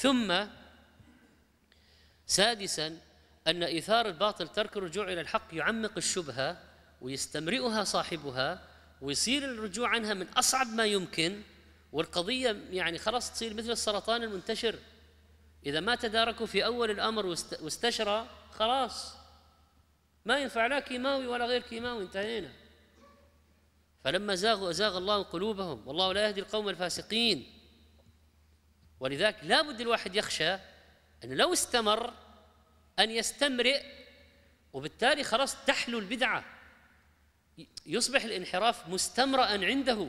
ثم سادسا أن إيثار الباطل ترك الرجوع إلى الحق يعمق الشبهة ويستمرئها صاحبها ويصير الرجوع عنها من أصعب ما يمكن والقضية يعني خلاص تصير مثل السرطان المنتشر إذا ما تداركوا في أول الأمر واستشرى خلاص ما ينفع لا كيماوي ولا غير كيماوي انتهينا فلما زاغوا أزاغ الله قلوبهم والله لا يهدي القوم الفاسقين ولذلك لا بد الواحد يخشى أنه لو استمر أن يستمرئ وبالتالي خلاص تحلو البدعة يصبح الانحراف مستمرأ عنده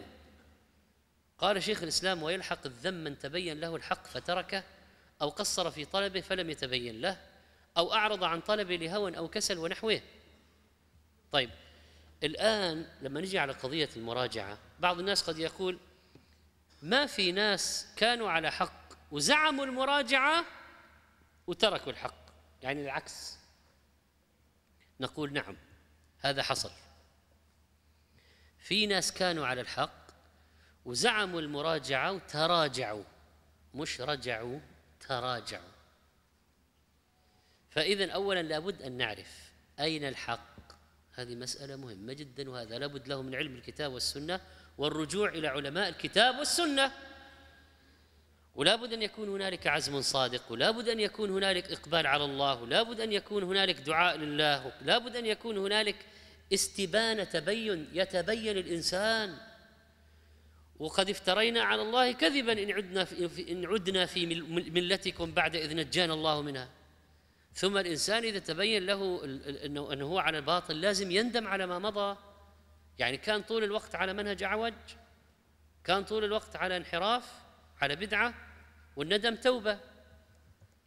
قال شيخ الإسلام ويلحق الذم من تبين له الحق فتركه أو قصر في طلبه فلم يتبين له أو أعرض عن طلبه لهوى أو كسل ونحوه طيب الآن لما نجي على قضية المراجعة بعض الناس قد يقول ما في ناس كانوا على حق وزعموا المراجعة وتركوا الحق يعني العكس نقول نعم هذا حصل في ناس كانوا على الحق وزعموا المراجعة وتراجعوا مش رجعوا تراجعوا فإذا أولا لابد أن نعرف أين الحق هذه مسألة مهمة جدا وهذا لابد له من علم الكتاب والسنة والرجوع إلى علماء الكتاب والسنة ولا بد أن يكون هنالك عزم صادق ولا بد أن يكون هنالك إقبال على الله ولا بد أن يكون هنالك دعاء لله لا بد أن يكون هنالك استبانة تبين يتبين الإنسان وقد افترينا على الله كذبا إن عدنا في, إن عدنا في ملتكم بعد إذ نجانا الله منها ثم الإنسان إذا تبين له أنه, أنه هو على الباطل لازم يندم على ما مضى يعني كان طول الوقت على منهج أعوج كان طول الوقت على انحراف على بدعة والندم توبة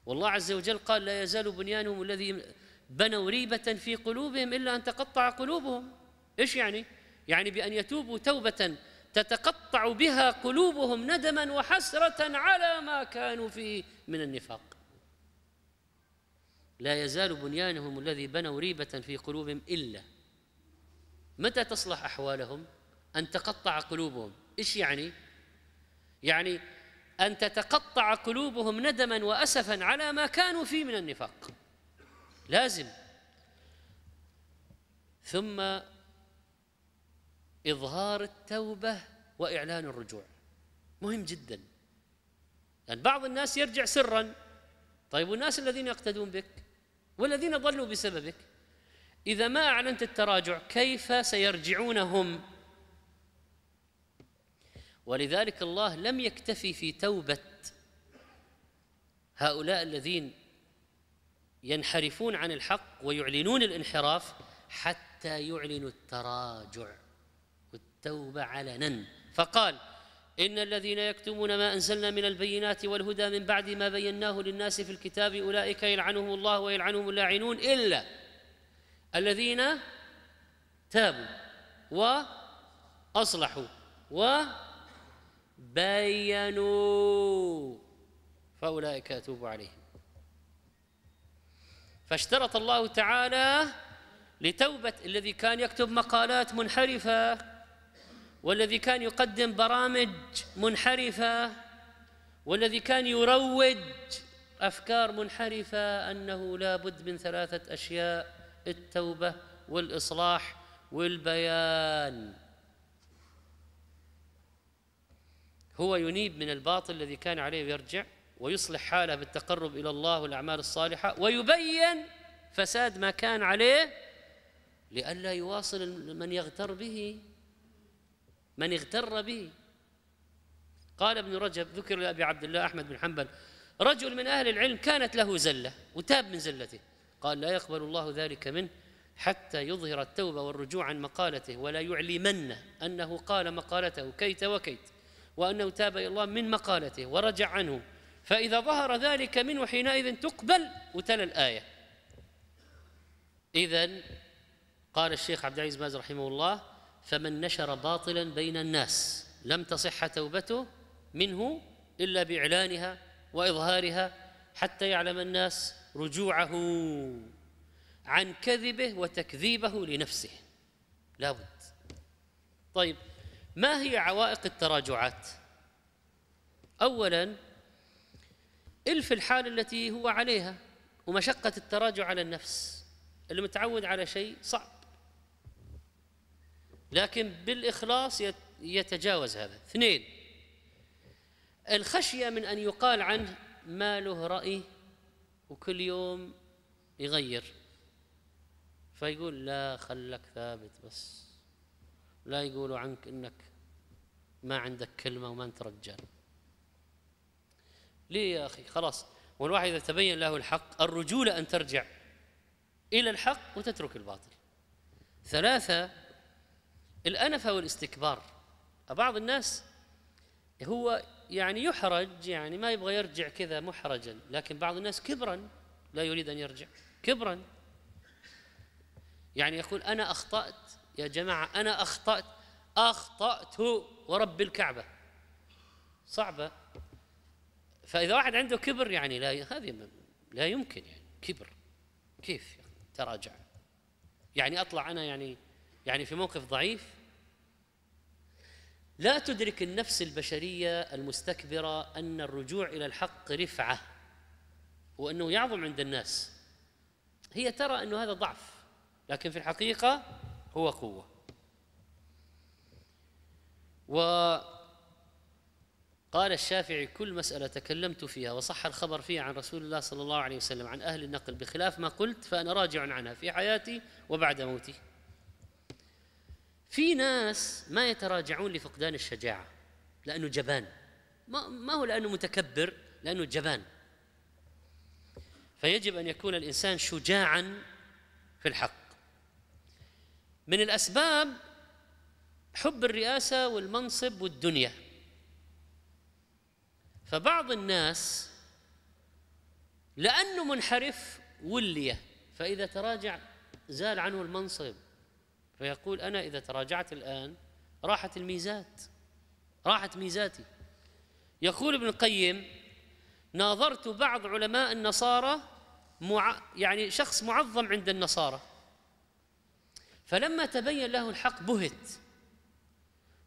والله عز وجل قال لا يزال بنيانهم الذي بنوا ريبة في قلوبهم إلا أن تقطع قلوبهم إيش يعني؟ يعني بأن يتوبوا توبة تتقطع بها قلوبهم ندما وحسرة على ما كانوا فيه من النفاق لا يزال بنيانهم الذي بنوا ريبة في قلوبهم إلا متى تصلح أحوالهم أن تقطع قلوبهم إيش يعني؟ يعني أن تتقطع قلوبهم ندما وأسفا على ما كانوا فيه من النفاق لازم ثم إظهار التوبة وإعلان الرجوع مهم جدا لأن بعض الناس يرجع سرا طيب والناس الذين يقتدون بك والذين ضلوا بسببك إذا ما أعلنت التراجع كيف سيرجعون هم ولذلك الله لم يكتفي في توبه هؤلاء الذين ينحرفون عن الحق ويعلنون الانحراف حتى يعلنوا التراجع والتوبه علنا فقال ان الذين يكتمون ما انزلنا من البينات والهدى من بعد ما بيناه للناس في الكتاب اولئك يلعنهم الله ويلعنهم اللاعنون الا الذين تابوا واصلحوا و بينوا فأولئك أتوب عليهم فاشترط الله تعالى لتوبة الذي كان يكتب مقالات منحرفة والذي كان يقدم برامج منحرفة والذي كان يروج أفكار منحرفة أنه لا بد من ثلاثة أشياء التوبة والإصلاح والبيان هو ينيب من الباطل الذي كان عليه ويرجع ويصلح حاله بالتقرب الى الله والاعمال الصالحه ويبين فساد ما كان عليه لئلا يواصل من يغتر به من اغتر به قال ابن رجب ذكر لابي عبد الله احمد بن حنبل رجل من اهل العلم كانت له زله وتاب من زلته قال لا يقبل الله ذلك منه حتى يظهر التوبه والرجوع عن مقالته ولا يعلمن انه قال مقالته كيت وكيت وأنه تاب إلى الله من مقالته ورجع عنه فإذا ظهر ذلك منه حينئذ تقبل وتلا الآية إذا قال الشيخ عبد العزيز باز رحمه الله فمن نشر باطلا بين الناس لم تصح توبته منه إلا بإعلانها وإظهارها حتى يعلم الناس رجوعه عن كذبه وتكذيبه لنفسه لابد طيب ما هي عوائق التراجعات اولا الف الحال التي هو عليها ومشقه التراجع على النفس اللي متعود على شيء صعب لكن بالاخلاص يتجاوز هذا اثنين الخشيه من ان يقال عنه ما له راي وكل يوم يغير فيقول لا خلك ثابت بس لا يقولوا عنك انك ما عندك كلمه وما انت رجال ليه يا اخي خلاص والواحد اذا تبين له الحق الرجوله ان ترجع الى الحق وتترك الباطل ثلاثه الانفه والاستكبار بعض الناس هو يعني يحرج يعني ما يبغى يرجع كذا محرجا لكن بعض الناس كبرا لا يريد ان يرجع كبرا يعني يقول انا اخطات يا جماعة أنا أخطأت أخطأت ورب الكعبة صعبة فإذا واحد عنده كبر يعني لا هذه لا يمكن يعني كبر كيف يعني تراجع يعني أطلع أنا يعني يعني في موقف ضعيف لا تدرك النفس البشرية المستكبرة أن الرجوع إلى الحق رفعة وأنه يعظم عند الناس هي ترى أنه هذا ضعف لكن في الحقيقة هو قوة وقال الشافعي كل مسألة تكلمت فيها وصح الخبر فيها عن رسول الله صلى الله عليه وسلم عن أهل النقل بخلاف ما قلت فأنا راجع عنها في حياتي وبعد موتي في ناس ما يتراجعون لفقدان الشجاعة لأنه جبان ما, ما هو لأنه متكبر لأنه جبان فيجب أن يكون الإنسان شجاعا في الحق من الاسباب حب الرئاسه والمنصب والدنيا فبعض الناس لانه منحرف ولي فاذا تراجع زال عنه المنصب فيقول انا اذا تراجعت الان راحت الميزات راحت ميزاتي يقول ابن القيم ناظرت بعض علماء النصارى مع يعني شخص معظم عند النصارى فلما تبين له الحق بهت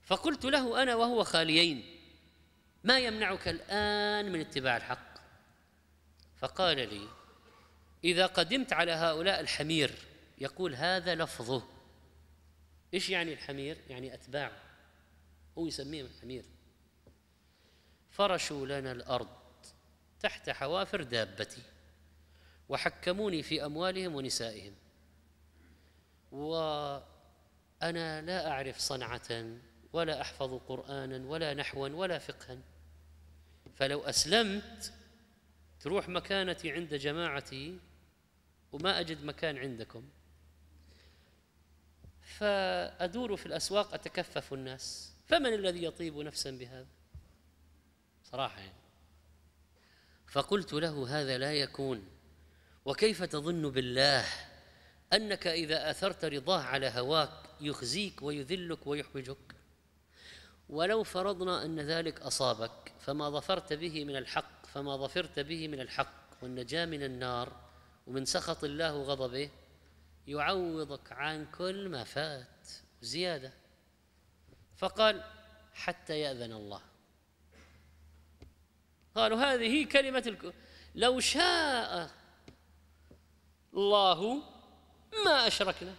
فقلت له انا وهو خاليين ما يمنعك الان من اتباع الحق فقال لي اذا قدمت على هؤلاء الحمير يقول هذا لفظه ايش يعني الحمير يعني اتباعه هو يسميهم الحمير فرشوا لنا الارض تحت حوافر دابتي وحكموني في اموالهم ونسائهم وأنا لا أعرف صنعة ولا أحفظ قرآنا ولا نحوا ولا فقها فلو أسلمت تروح مكانتي عند جماعتي وما أجد مكان عندكم فأدور في الأسواق أتكفف الناس فمن الذي يطيب نفسا بهذا صراحة يعني فقلت له هذا لا يكون وكيف تظن بالله أنك إذا أثرت رضاه على هواك يخزيك ويذلك ويحوجك ولو فرضنا أن ذلك أصابك فما ظفرت به من الحق فما ظفرت به من الحق والنجاة من النار ومن سخط الله وغضبه يعوضك عن كل ما فات زيادة فقال حتى يأذن الله قالوا هذه كلمة لو شاء الله ما أشركنا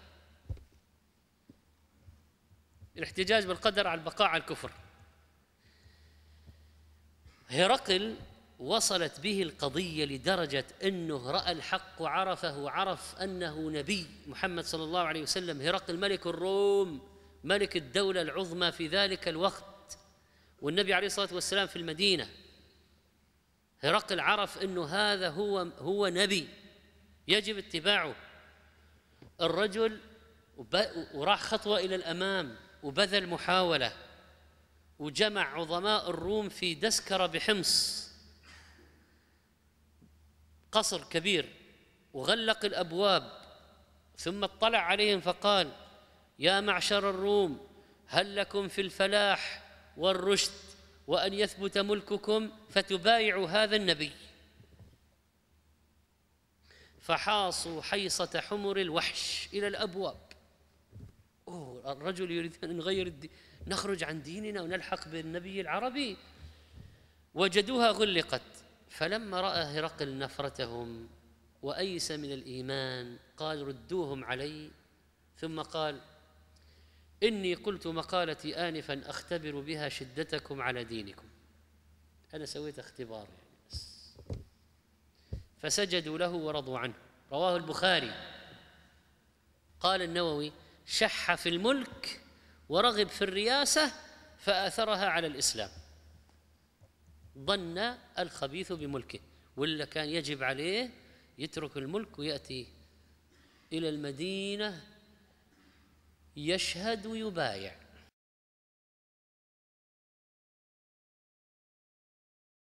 الاحتجاج بالقدر على البقاء على الكفر هرقل وصلت به القضية لدرجة أنه رأى الحق وعرفه وعرف أنه نبي محمد صلى الله عليه وسلم هرقل ملك الروم ملك الدولة العظمى في ذلك الوقت والنبي عليه الصلاة والسلام في المدينة هرقل عرف أنه هذا هو, هو نبي يجب اتباعه الرجل وراح خطوة إلى الأمام وبذل محاولة وجمع عظماء الروم في دسكرة بحمص قصر كبير وغلق الأبواب ثم اطلع عليهم فقال يا معشر الروم هل لكم في الفلاح والرشد وأن يثبت ملككم فتبايعوا هذا النبي فحاصوا حيصة حمر الوحش إلى الأبواب أوه الرجل يريد أن نغير الدين نخرج عن ديننا ونلحق بالنبي العربي وجدوها غلقت فلما رأى هرقل نفرتهم وأيس من الإيمان قال ردوهم علي ثم قال إني قلت مقالتي آنفا أختبر بها شدتكم على دينكم أنا سويت اختبار فسجدوا له ورضوا عنه رواه البخاري قال النووي شح في الملك ورغب في الرياسه فاثرها على الاسلام ظن الخبيث بملكه ولا كان يجب عليه يترك الملك وياتي الى المدينه يشهد ويبايع